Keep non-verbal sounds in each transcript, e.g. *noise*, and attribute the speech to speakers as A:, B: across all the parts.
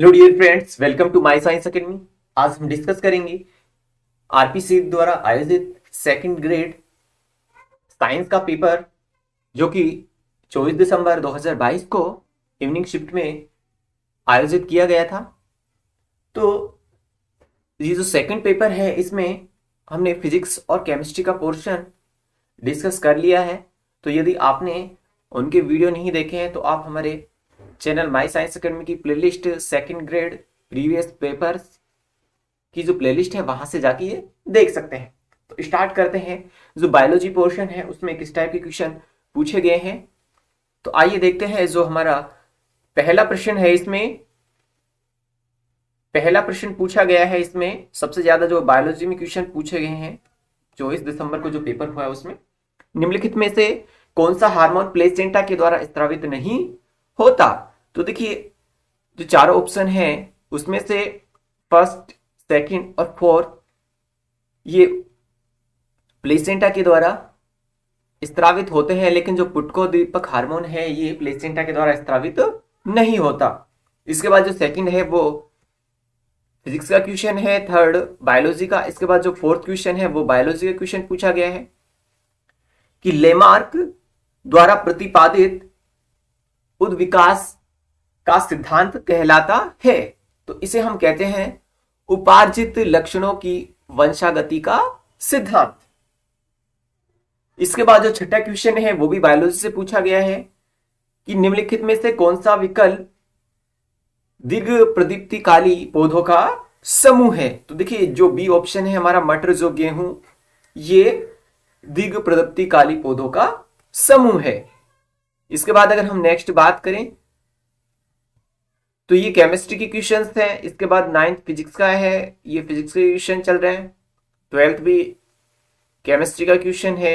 A: hello dear friends welcome to my science academy आज हम discuss करेंगे आरपीसी द्वारा आयोजित सेकंड ग्रेड साइंस का पेपर जो कि 24 दिसंबर 2022 को इवनिंग शिफ्ट में आयोजित किया गया था तो ये जो सेकंड पेपर है इसमें हमने फिजिक्स और केमिस्ट्री का पोर्शन डिस्कस कर लिया है तो यदि आपने उनके वीडियो नहीं देखे हैं तो आप हमारे चैनल माई साइंस अकेडमी की playlist second grade previous papers की जो प्लेलिस्ट है वहां से जाके ये देख सकते हैं तो स्टार्ट करते हैं जो बायोलॉजी पोर्शन है उसमें किस टाइप के क्वेश्चन पूछे गए हैं तो आइए देखते हैं जो हमारा पहला प्रश्न है इसमें पहला प्रश्न पूछा गया है इसमें सबसे ज्यादा जो बायोलॉजी में क्वेश्चन पूछे गए हैं चौबीस दिसंबर को जो पेपर हुआ है उसमें निम्नलिखित में से कौन सा हार्मोन प्लेसेंटा के द्वारा स्त्रावित नहीं होता तो देखिए जो चारों ऑप्शन हैं उसमें से फर्स्ट सेकंड और फोर्थ ये प्लेसेंटा के द्वारा स्त्रावित होते हैं लेकिन जो पुटको दीपक हार्मोन है ये प्लेसेंटा के द्वारा स्त्रावित नहीं होता इसके बाद जो सेकंड है वो फिजिक्स का क्वेश्चन है थर्ड बायोलॉजी का इसके बाद जो फोर्थ क्वेश्चन है वो बायोलॉजी का क्वेश्चन पूछा गया है कि लेमार्क द्वारा प्रतिपादित उद्विकास का सिद्धांत कहलाता है तो इसे हम कहते हैं उपार्जित लक्षणों की वंशागति का सिद्धांत इसके बाद जो छठा क्वेश्चन है वो भी बायोलॉजी से पूछा गया है कि निम्नलिखित में से कौन सा विकल्प दीर्घ प्रदीप्तिकाली पौधों का समूह है तो देखिए जो बी ऑप्शन है हमारा मटर जो गेहूं ये दीर्घ प्रदीप्तिकाली पौधों का समूह है इसके बाद अगर हम नेक्स्ट बात करें तो ये केमिस्ट्री के क्वेश्चन हैं इसके बाद नाइन्थ फिजिक्स का है ये फिजिक्स के क्वेश्चन चल रहे हैं ट्वेल्थ भी केमिस्ट्री का क्वेश्चन है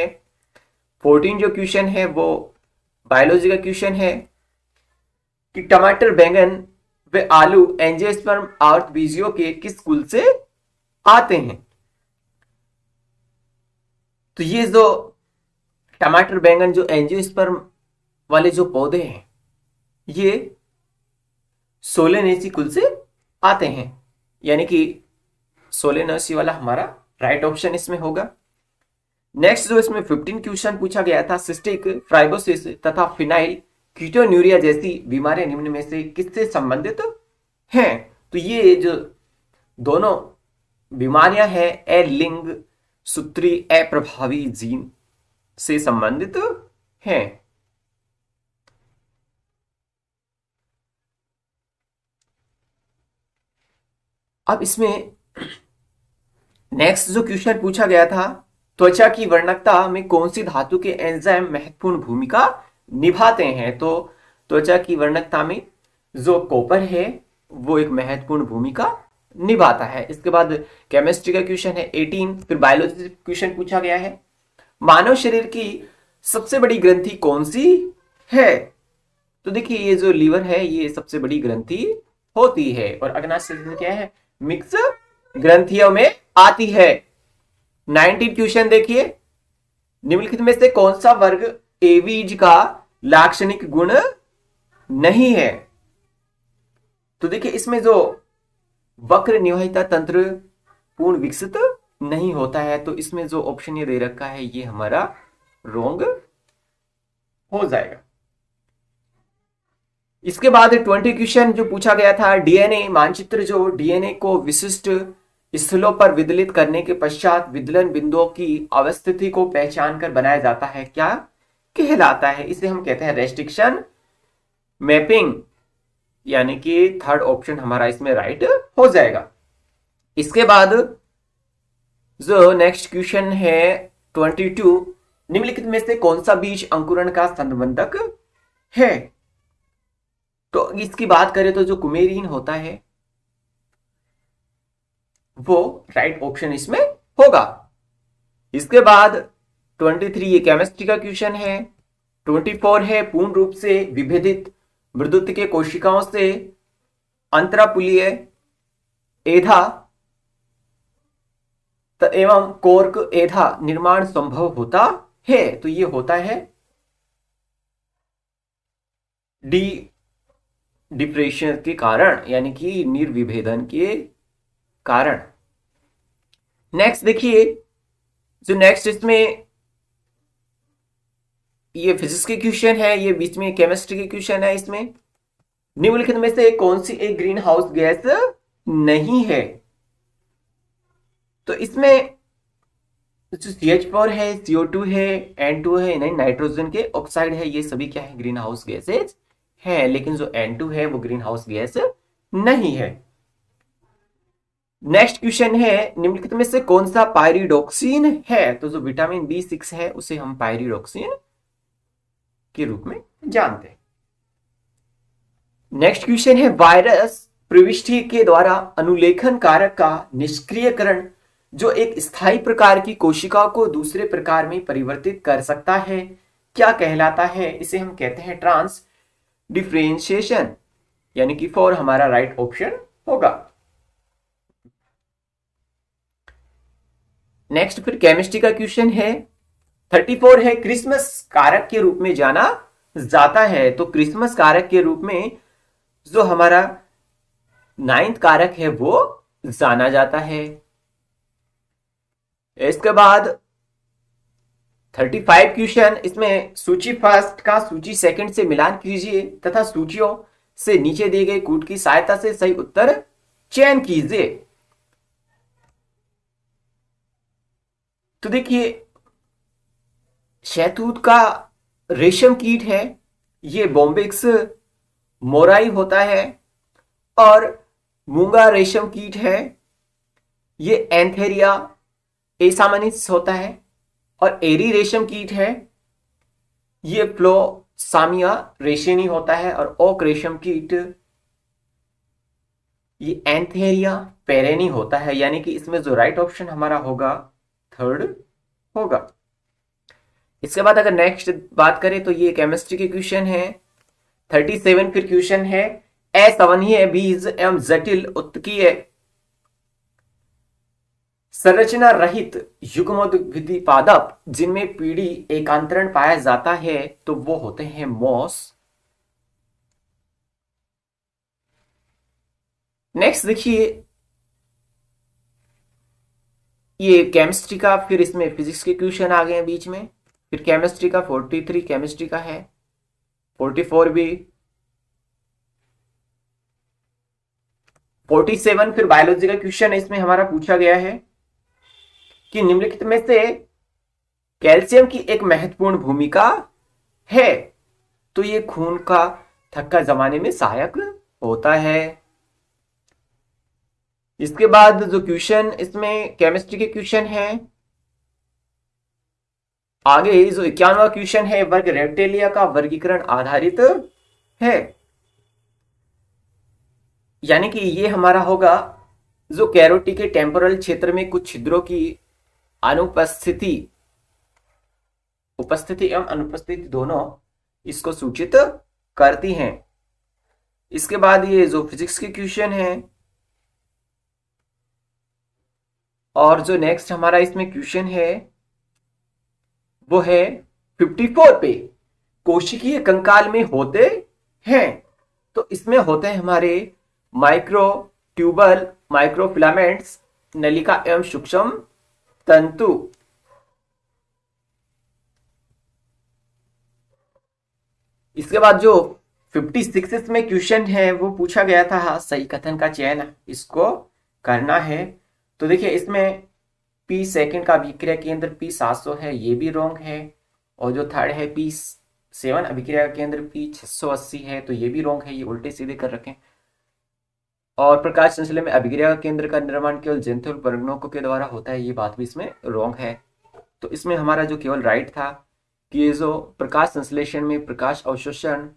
A: फोर्टीन जो क्वेश्चन है वो बायोलॉजी का क्वेश्चन है कि टमाटर बैंगन वे आलू एंजियोस्पर्म आर्थ बीजियों के किस कुल से आते हैं तो ये जो टमाटर बैंगन जो एंजियोस्पर्म वाले जो पौधे हैं ये सोलह कुल से आते हैं यानी कि सोलह वाला हमारा राइट ऑप्शन इसमें होगा नेक्स्ट जो इसमें फिफ्टीन क्वेश्चन पूछा गया था सिस्टिक फ्राइबोसिस तथा फिनाइल कीटोन्यूरिया जैसी बीमारियां निम्न में से किससे संबंधित तो हैं तो ये जो दोनों बीमारियां हैं ए लिंग सूत्री अप्रभावी जीन से संबंधित तो हैं अब इसमें नेक्स्ट जो क्वेश्चन पूछा गया था त्वचा की वर्णकता में कौन सी धातु के एंजाइम महत्वपूर्ण भूमिका निभाते हैं तो त्वचा की वर्णकता में जो कॉपर है वो एक महत्वपूर्ण भूमिका निभाता है इसके बाद केमिस्ट्री का क्वेश्चन है 18 फिर बायोलॉजी क्वेश्चन पूछा गया है मानव शरीर की सबसे बड़ी ग्रंथि कौन सी है तो देखिए ये जो लीवर है ये सबसे बड़ी ग्रंथि होती है और अगला क्या है मिक्स ग्रंथियों में आती है नाइनटीन क्वेश्चन देखिए निम्नलिखित में से कौन सा वर्ग एवीज का लाक्षणिक गुण नहीं है तो देखिए इसमें जो वक्र निवाहिता तंत्र पूर्ण विकसित नहीं होता है तो इसमें जो ऑप्शन ये दे रखा है ये हमारा रोंग हो जाएगा इसके बाद ट्वेंटी क्वेश्चन जो पूछा गया था डीएनए मानचित्र जो डीएनए को विशिष्ट स्थलों पर विदलित करने के पश्चात विदलन बिंदुओं की अवस्थिति को पहचान कर बनाया जाता है क्या कहलाता है इसे हम कहते हैं रेस्ट्रिक्शन मैपिंग यानी कि थर्ड ऑप्शन हमारा इसमें राइट हो जाएगा इसके बाद जो नेक्स्ट क्वेश्चन है 22 निम्नलिखित में से कौन सा बीज अंकुरण का संबंधक है तो इसकी बात करें तो जो कुमेरिन होता है वो राइट ऑप्शन इसमें होगा इसके बाद 23 ये केमिस्ट्री का क्वेश्चन है 24 है पूर्ण रूप से विभेदित मृदुत्व के कोशिकाओं से अंतरापुलीय एधा एवं कोर्क एधा निर्माण संभव होता है तो ये होता है डी डिप्रेशन के कारण यानी कि निर्विभेदन के कारण नेक्स्ट देखिए जो नेक्स्ट इसमें ये फिजिक्स के क्वेश्चन है ये बीच में केमिस्ट्री के क्वेश्चन है इसमें निम्नलिखित में से कौन सी एक ग्रीन हाउस गैस नहीं है तो इसमें जो सी एच फोर है सीओ टू है एन टू है नाइट्रोजन के ऑक्साइड है ये सभी क्या है ग्रीन हाउस गैसेज है लेकिन जो N2 है वो ग्रीन हाउस गैस नहीं है नेक्स्ट क्वेश्चन है निम्नलिखित में से कौन सा पायरिडोक्सिन है तो जो विटामिन बी सिक्स है उसे हम पायरिडोक्सिन के रूप में जानते हैं नेक्स्ट क्वेश्चन है वायरस प्रविष्टि के द्वारा अनुलेखन कारक का निष्क्रियकरण जो एक स्थायी प्रकार की कोशिका को दूसरे प्रकार में परिवर्तित कर सकता है क्या कहलाता है इसे हम कहते हैं ट्रांस डिफ्रेंशिएशन यानी कि फोर हमारा राइट ऑप्शन होगा नेक्स्ट फिर केमिस्ट्री का क्वेश्चन है 34 है क्रिसमस कारक के रूप में जाना जाता है तो क्रिसमस कारक के रूप में जो हमारा नाइन्थ कारक है वो जाना जाता है इसके बाद थर्टी फाइव क्वेश्चन इसमें सूची फर्स्ट का सूची सेकंड से मिलान कीजिए तथा सूचियों से नीचे दिए गए कूट की सहायता से सही उत्तर चयन कीजिए तो देखिए शहतूत का रेशम कीट है ये बॉम्बिक्स मोराई होता है और मूंगा रेशम कीट है ये एंथेरिया एसामिस होता है और एरी रेशम कीट है ये प्लो सामिया रेशनी होता है और ओक रेशम कीट ये एंथेरिया पेरेनी होता है यानी कि इसमें जो राइट ऑप्शन हमारा होगा थर्ड होगा इसके बाद अगर नेक्स्ट बात करें तो ये केमिस्ट्री के क्वेश्चन है थर्टी सेवन फिर क्वेश्चन है ए सवनीय बीज एवं जटिल उत्कीय संरचना रहित पादप जिनमें पीढ़ी एकांतरण पाया जाता है तो वो होते हैं मॉस नेक्स्ट देखिए ये केमिस्ट्री का फिर इसमें फिजिक्स के क्वेश्चन आ गए हैं बीच में फिर केमिस्ट्री का 43 केमिस्ट्री का है 44 भी 47 फिर बायोलॉजी का क्वेश्चन इसमें हमारा पूछा गया है कि निम्नलिखित में से कैल्शियम की एक महत्वपूर्ण भूमिका है तो ये खून का थक्का जमाने में सहायक होता है इसके बाद जो क्वेश्चन इसमें केमिस्ट्री के क्वेश्चन है आगे जो इक्यानवा क्वेश्चन है वर्ग रेप्टेलिया का वर्गीकरण आधारित है यानी कि ये हमारा होगा जो कैरोटी के टेम्पोरल क्षेत्र में कुछ छिद्रों की अनुपस्थिति उपस्थिति एवं अनुपस्थिति दोनों इसको सूचित करती हैं इसके बाद ये जो फिजिक्स के क्वेश्चन है और जो नेक्स्ट हमारा इसमें क्वेश्चन है वो है 54 पे कोशिकीय कंकाल में होते हैं तो इसमें होते हैं हमारे माइक्रो ट्यूबल माइक्रोफिलामेंट्स नलिका एवं सूक्ष्म तंतु इसके बाद जो 56 में क्वेश्चन है वो पूछा गया था हाँ, सही कथन का चयन इसको करना है तो देखिए इसमें पी सेकंड का अभिक्रय केंद्र पी सौ है ये भी रॉन्ग है और जो थर्ड है पी सेवन अभिक्रिया केंद्र पी अस्सी है तो ये भी रॉन्ग है ये उल्टे सीधे कर रखें और प्रकाश संश्लेषण में अभिक्रिया का केंद्र का निर्माण केवल जेंथुल परमाणुओं के द्वारा होता है ये बात भी इसमें रॉन्ग है तो इसमें हमारा जो केवल राइट था कि ये जो प्रकाश संश्लेषण में प्रकाश अवशोषण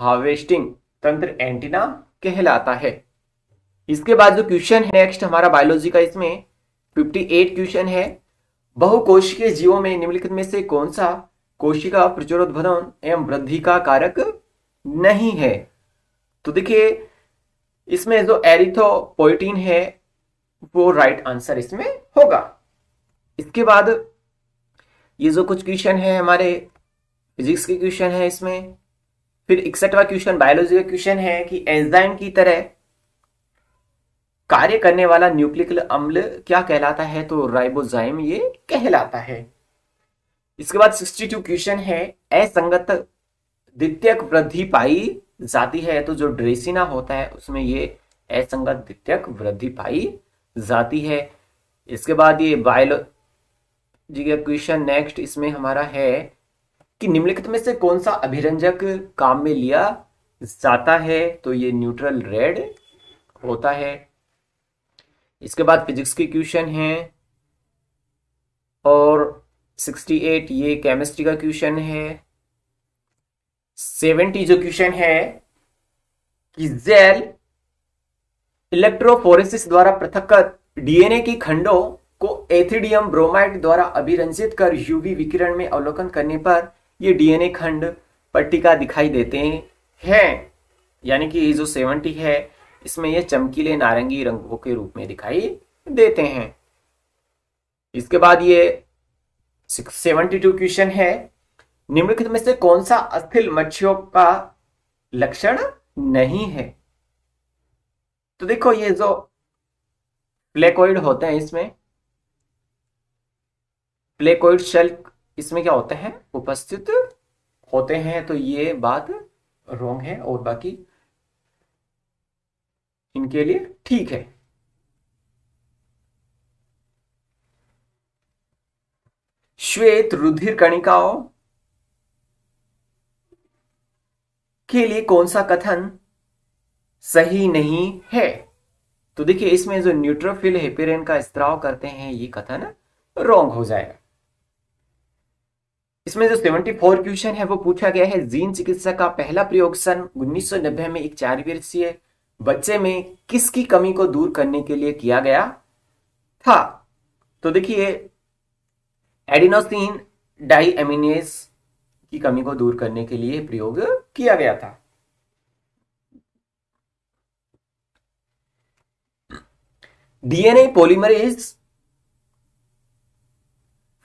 A: हार्वेस्टिंग तंत्र एंटीना कहलाता है इसके बाद जो क्वेश्चन है नेक्स्ट हमारा बायोलॉजी का इसमें 58 क्वेश्चन है बहुकोशिकीय जीवों में निम्नलिखित में से कौन सा कोशिका प्रचुरोधन एवं वृद्धि का कारक नहीं है तो देखिए इसमें जो एरिथोपोइटीन है वो राइट आंसर इसमें होगा इसके बाद ये जो कुछ क्वेश्चन है हमारे फिजिक्स के क्वेश्चन है इसमें फिर इकसठवा क्वेश्चन बायोलॉजी का क्वेश्चन है कि एंजाइम की तरह कार्य करने वाला न्यूक्लिक अम्ल क्या कहलाता है तो राइबोजाइम ये कहलाता है इसके बाद 62 क्वेश्चन है असंगत द्वितीय वृद्धि पाई जाती है तो जो ड्रेसिना होता है उसमें ये असंगत द्वितीयक वृद्धि पाई जाती है इसके बाद ये जी का क्वेश्चन नेक्स्ट इसमें हमारा है कि निम्नलिखित में से कौन सा अभिरंजक काम में लिया जाता है तो ये न्यूट्रल रेड होता है इसके बाद फिजिक्स के क्वेश्चन है और 68 ये केमिस्ट्री का क्वेश्चन है सेवेंटी जो क्वेश्चन है कि जेल इलेक्ट्रोफोरेसिस द्वारा पृथक डीएनए की खंडों को एथिडियम ब्रोमाइड द्वारा अभिरंजित कर यूवी विकिरण में अवलोकन करने पर ये डीएनए खंड पट्टिका दिखाई देते हैं यानी कि ये जो सेवेंटी है इसमें ये चमकीले नारंगी रंगों के रूप में दिखाई देते हैं इसके बाद ये सेवेंटी टू क्वेश्चन है निम्नलिखित में से कौन सा अस्थिल मच्छियों का लक्षण नहीं है तो देखो ये जो प्लेकोइड होते हैं इसमें प्लेकोइड शेल इसमें क्या होते हैं उपस्थित होते हैं तो ये बात रोंग है और बाकी इनके लिए ठीक है श्वेत रुधिर कणिकाओं के लिए कौन सा कथन सही नहीं है तो देखिए इसमें जो न्यूट्रोफिल हेपेरिन का स्त्राव करते हैं ये कथन रॉन्ग हो जाएगा इसमें जो 74 क्वेश्चन है वो पूछा गया है जीन चिकित्सा का पहला प्रयोग सन उन्नीस में एक चार वर्षीय बच्चे में किसकी कमी को दूर करने के लिए किया गया था तो देखिए एडिनोसिन डाई एमिनेस की कमी को दूर करने के लिए प्रयोग किया गया था डीएनए पॉलीमरेज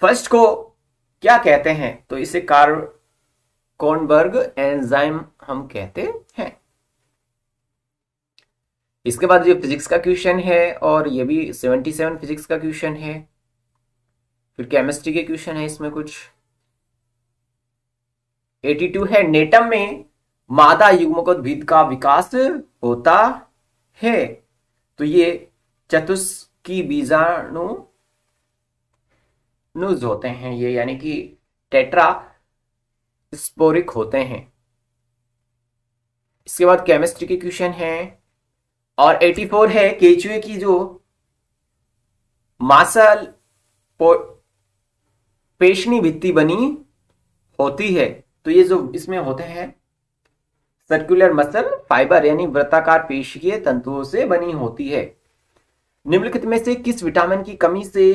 A: फर्स्ट को क्या कहते हैं तो इसे कॉनबर्ग एंजाइम हम कहते हैं इसके बाद जो फिजिक्स का क्वेश्चन है और ये भी 77 फिजिक्स का क्वेश्चन है फिर केमिस्ट्री के क्वेश्चन है इसमें कुछ 82 है नेटम में मादा युग्मकोद्भिद का विकास होता है तो ये चतुष्की बीजाणु नुज होते हैं ये यानी कि टेट्रा स्पोरिक होते हैं इसके बाद केमिस्ट्री के क्वेश्चन है और 84 है केचुए की जो मासल पेशनी भित्ति बनी होती है तो ये जो इसमें होते हैं सर्कुलर मसल फाइबर यानी वृत्ताकार पेशीय तंतुओं से बनी होती है निम्नलिखित में से किस विटामिन की कमी से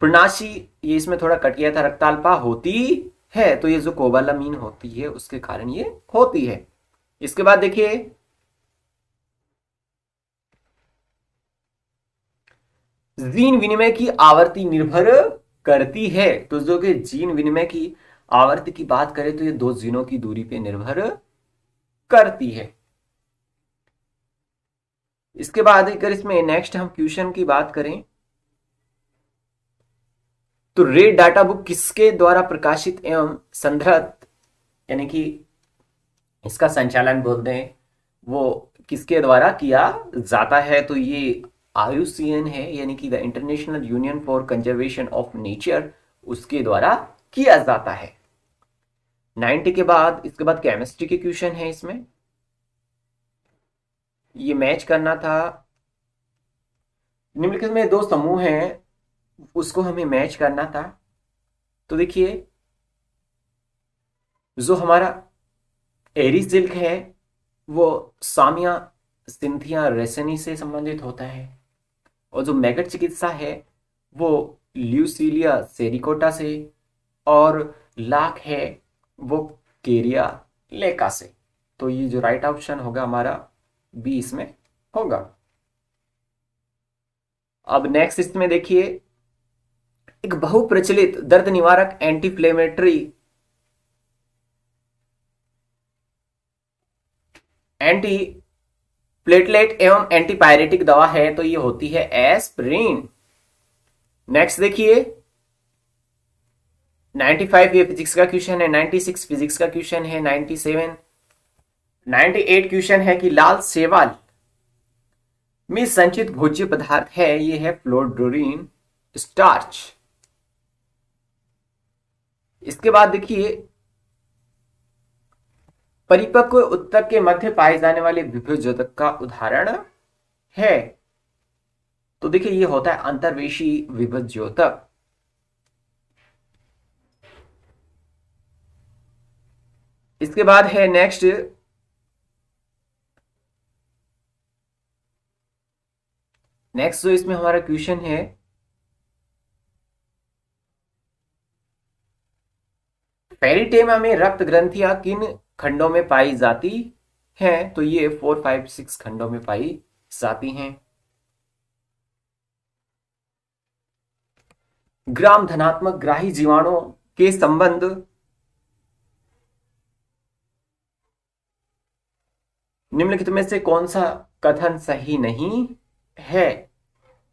A: प्रणाशी ये इसमें थोड़ा कट गया था रक्तालपा होती है तो ये जो कोबालामीन होती है उसके कारण ये होती है इसके बाद देखिए जीन विनिमय की आवर्ती निर्भर करती है तो जो कि जीन विनिमय की आवर्त की बात करें तो ये दो जीनों की दूरी पे निर्भर करती है इसके बाद अगर इसमें नेक्स्ट हम क्वेश्चन की बात करें तो रे डाटा बुक किसके द्वारा प्रकाशित एवं संग्रहित यानी कि इसका संचालन बोलते हैं वो किसके द्वारा किया जाता है तो ये आयुसीएन है यानी कि the international union for conservation of nature उसके द्वारा किया जाता है 90 के बाद इसके बाद केमिस्ट्री के क्वेश्चन है इसमें ये मैच करना था निम्नलिखित में दो समूह हैं उसको हमें मैच करना था तो देखिए जो हमारा एरी सिल्क है वो सामिया सिंथिया रेसनी से संबंधित होता है और जो मैगट चिकित्सा है वो ल्यूसीलिया सेरिकोटा से और लाख है वो केरिया लेका से तो ये जो राइट ऑप्शन होगा हमारा बी इसमें होगा अब नेक्स्ट इसमें देखिए एक बहुप्रचलित दर्द निवारक एंटीफ्लेमेटरी एंटी प्लेटलेट एवं एंटीपायरेटिक दवा है तो ये होती है एस्प्रिन नेक्स्ट देखिए 95 ये फिजिक्स का क्वेश्चन है 96 फिजिक्स का क्वेश्चन है 97 98 क्वेश्चन है कि लाल सेवाल में संचित भोज्य पदार्थ है ये है फ्लोडोरिन स्टार्च इसके बाद देखिए परिपक्व उत्तक के मध्य पाए जाने वाले विभोजक का उदाहरण है तो देखिए ये होता है अंतर्वेशी विभज्योतक इसके बाद है नेक्स्ट नेक्स्ट जो इसमें हमारा क्वेश्चन है पेरिटेमा में रक्त ग्रंथियां किन खंडों में पाई जाती हैं तो ये फोर फाइव सिक्स खंडों में पाई जाती हैं ग्राम धनात्मक ग्राही जीवाणु के संबंध निम्नलिखित में से कौन सा कथन सही नहीं है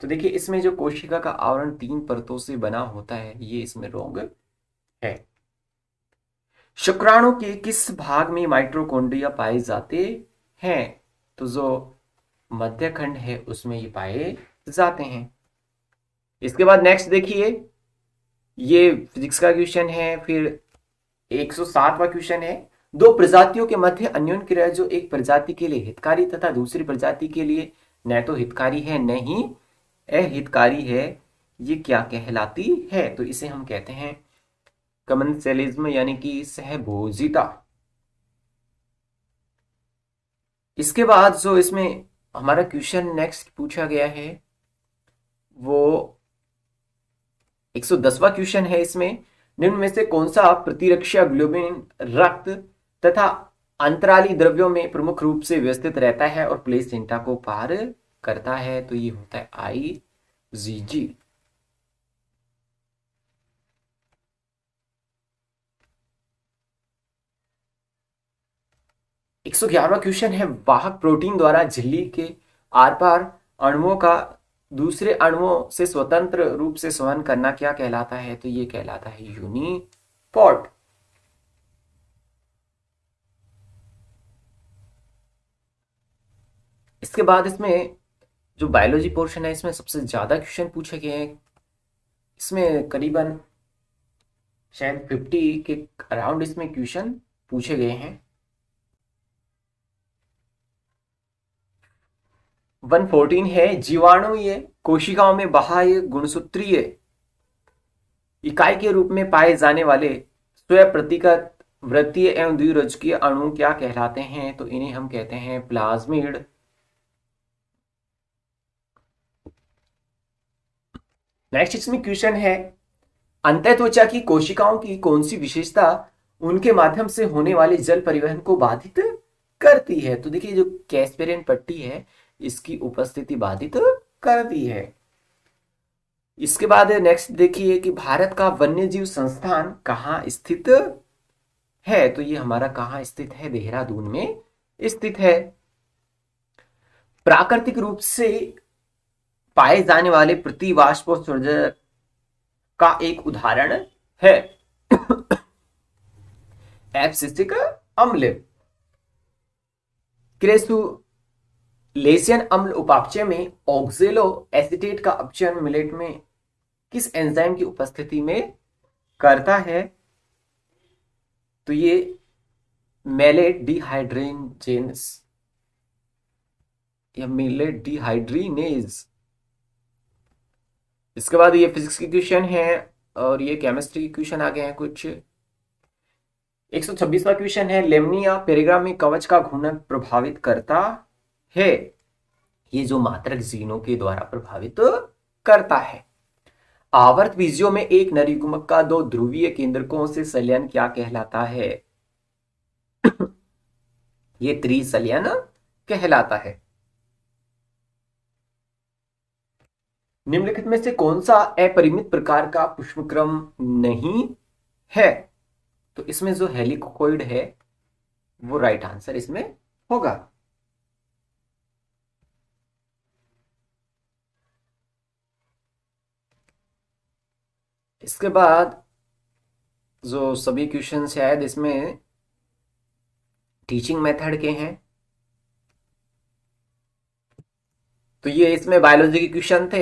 A: तो देखिए इसमें जो कोशिका का आवरण तीन परतों से बना होता है ये इसमें रोग है शुक्राणु के किस भाग में माइट्रोकोन्ड्रिया पाए जाते हैं तो जो मध्य खंड है उसमें ये पाए जाते हैं इसके बाद नेक्स्ट देखिए ये फिजिक्स का क्वेश्चन है फिर 107वां क्वेश्चन है दो प्रजातियों के मध्य अन्योन क्रिया जो एक प्रजाति के लिए हितकारी तथा दूसरी प्रजाति के लिए न तो हितकारी है न ही अहितकारी है ये क्या कहलाती है तो इसे हम कहते हैं कमनसेलिज्म यानी कि सहभोजिता इसके बाद जो इसमें हमारा क्वेश्चन नेक्स्ट पूछा गया है वो 110वां क्वेश्चन है इसमें निम्न में से कौन सा प्रतिरक्षा ग्लोबिन रक्त तथा अंतराली द्रव्यों में प्रमुख रूप से व्यवस्थित रहता है और चिंता को पार करता है तो ये होता है आई जी जी एक सौ ग्यारहवा क्वेश्चन है वाहक प्रोटीन द्वारा झिल्ली के आर पार अणुओं का दूसरे अणुओं से स्वतंत्र रूप से सहन करना क्या कहलाता है तो ये कहलाता है यूनिपोर्ट इसके बाद इसमें जो बायोलॉजी पोर्शन है इसमें सबसे ज़्यादा क्वेश्चन पूछे गए हैं इसमें करीबन शायद फिफ्टी के अराउंड इसमें क्वेश्चन पूछे गए हैं वन फोर्टीन है ये कोशिकाओं में बाह्य गुणसूत्रीय इकाई के रूप में पाए जाने वाले स्वयं प्रतिगत वृत्तीय एवं द्विरजकीय अणु क्या कहलाते हैं तो इन्हें हम कहते हैं प्लाज्मिड नेक्स्ट इसमें क्वेश्चन है अंत त्वचा की कोशिकाओं की कौन सी विशेषता उनके माध्यम से होने वाले जल परिवहन को बाधित करती है तो देखिए जो कैस्पेरियन पट्टी है इसकी उपस्थिति बाधित करती है इसके बाद नेक्स्ट देखिए कि भारत का वन्य जीव संस्थान कहाँ स्थित है तो ये हमारा कहाँ स्थित है देहरादून में स्थित है प्राकृतिक रूप से पाए जाने वाले प्रतिवाष्प उत्सर्जक का एक उदाहरण है एप्सिसिक अम्ल लेसियन अम्ल उपापचय में ऑक्सिलो एसिटेट का अपचयन मिलेट में किस एंजाइम की उपस्थिति में करता है तो ये मेलेट डिहाइड्रेजेनस या मेलेट डिहाइड्रीनेज इसके बाद ये फिजिक्स के क्वेश्चन है और ये केमिस्ट्री के क्वेश्चन आ गए हैं कुछ एक छब्बीसवा क्वेश्चन है लेमनिया पेरेग्राम में कवच का घूर्णन प्रभावित करता है ये जो मात्रक जीनों के द्वारा प्रभावित करता है आवर्त बीजियों में एक नरी का दो ध्रुवीय केंद्रकों से सलयन क्या कहलाता है *coughs* ये त्रिसलयन कहलाता है निम्नलिखित में से कौन सा अपरिमित प्रकार का पुष्पक्रम नहीं है तो इसमें जो हेलिकोइड है वो राइट आंसर इसमें होगा इसके बाद जो सभी क्वेश्चन शायद इसमें टीचिंग मेथड के हैं तो ये इसमें बायोलॉजी के क्वेश्चन थे